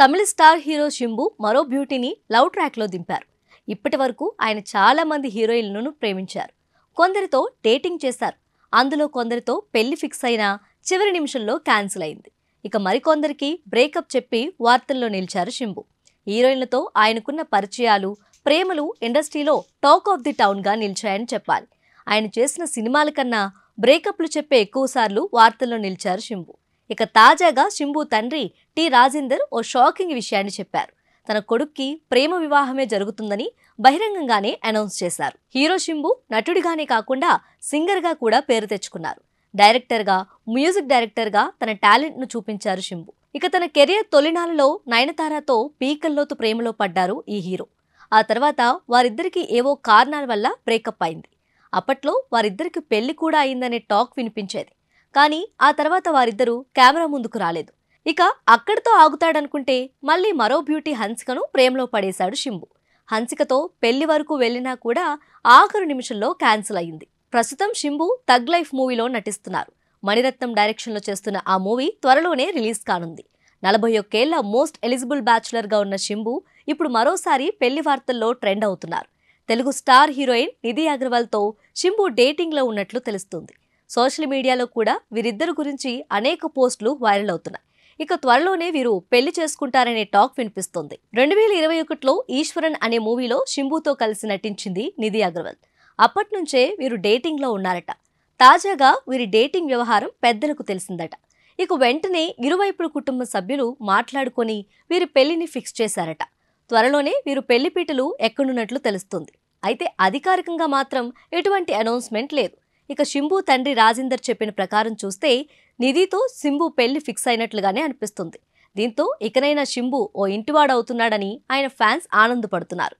తమిళ star hero Simbu మరో బ్యూటీని love ట్రాక్లో దింపారు ఇప్పటి వరకు ఆయన చాలా మంది హీరోయిన్లను ప్రేమించారు కొందరితో డేటింగ్ చేశారు అందులో కొందరితో పెళ్లి ఫిక్స్ అయినా చివరి నిమిషంలో క్యాన్సిల్ అయింది ఇక మరికొందరికి బ్రేకప్ చెప్పి వార్తల్లో నిలిచారు శింబు హీరోయిన్లతో ఆయనకున్న పరిచయాలు ప్రేమలు ఇండస్ట్రీలో టాక్ ఆఫ్ ది టౌన్గా నిలిచాయని చెప్పాలి ఆయన చేసిన సినిమాల కన్నా బ్రేకప్లు చెప్పే ఎక్కువసార్లు వార్తల్లో నిలిచారు శింబు ఇక తాజాగా శింబు తండ్రి టి రాజేందర్ ఓ షాకింగ్ విషయాన్ని చెప్పారు తన కొడుక్కి ప్రేమ వివాహమే జరుగుతుందని బహిరంగంగానే అనౌన్స్ చేశారు హీరో శింబు నటుడిగానే కాకుండా సింగర్గా కూడా పేరు తెచ్చుకున్నారు డైరెక్టర్గా మ్యూజిక్ డైరెక్టర్గా తన టాలెంట్ను చూపించారు శింబు ఇక తన కెరియర్ తొలినాలలో నయనతారాతో పీకల్లోతు ప్రేమలో పడ్డారు ఈ హీరో ఆ తర్వాత వారిద్దరికీ ఏవో కారణాల వల్ల బ్రేకప్ అయింది అప్పట్లో వారిద్దరికి పెళ్లి కూడా అయిందనే టాక్ వినిపించేది కానీ ఆ తర్వాత వారిద్దరూ కెమెరా ముందుకు రాలేదు ఇక అక్కడితో ఆగుతాడనుకుంటే మళ్ళీ మరో బ్యూటీ హన్సికను ప్రేమలో పడేశాడు శింబు హన్సికతో పెళ్లి వరకు వెళ్ళినా కూడా ఆఖరు నిమిషంలో క్యాన్సిల్ అయింది ప్రస్తుతం శింబు తగ్ లైఫ్ మూవీలో నటిస్తున్నారు మణిరత్నం డైరెక్షన్లో చేస్తున్న ఆ మూవీ త్వరలోనే రిలీజ్ కానుంది నలభై ఒక్కేళ్ల మోస్ట్ ఎలిజిబుల్ బ్యాచులర్గా ఉన్న శింబు ఇప్పుడు మరోసారి పెళ్లి వార్తల్లో ట్రెండ్ అవుతున్నారు తెలుగు స్టార్ హీరోయిన్ నిధి అగర్వాల్తో శింబు డేటింగ్లో ఉన్నట్లు తెలుస్తుంది సోషల్ మీడియాలో కూడా వీరిద్దరి గురించి అనేక పోస్టులు వైరల్ అవుతున్నాయి ఇక త్వరలోనే వీరు పెళ్లి చేసుకుంటారనే టాక్ వినిపిస్తోంది రెండు వేల ఇరవై ఒకటిలో ఈశ్వరన్ అనే మూవీలో షింబుతో కలిసి నటించింది నిధి అగర్వాల్ అప్పటి నుంచే వీరు డేటింగ్లో ఉన్నారట తాజాగా వీరి డేటింగ్ వ్యవహారం పెద్దలకు తెలిసిందట ఇక వెంటనే ఇరువైపుల కుటుంబ సభ్యులు మాట్లాడుకొని వీరి పెళ్లిని ఫిక్స్ చేశారట త్వరలోనే వీరు పెళ్లిపీటలు ఎక్కడున్నట్లు తెలుస్తుంది అయితే అధికారికంగా మాత్రం ఎటువంటి అనౌన్స్మెంట్ లేదు ఇక శింబు తండ్రి రాజేందర్ చెప్పిన ప్రకారం చూస్తే నిధితో శింబు పెళ్లి ఫిక్స్ అయినట్లుగానే అనిపిస్తుంది దీంతో ఇకనైనా శింబు ఓ ఇంటివాడవుతున్నాడని ఆయన ఫ్యాన్స్ ఆనందపడుతున్నారు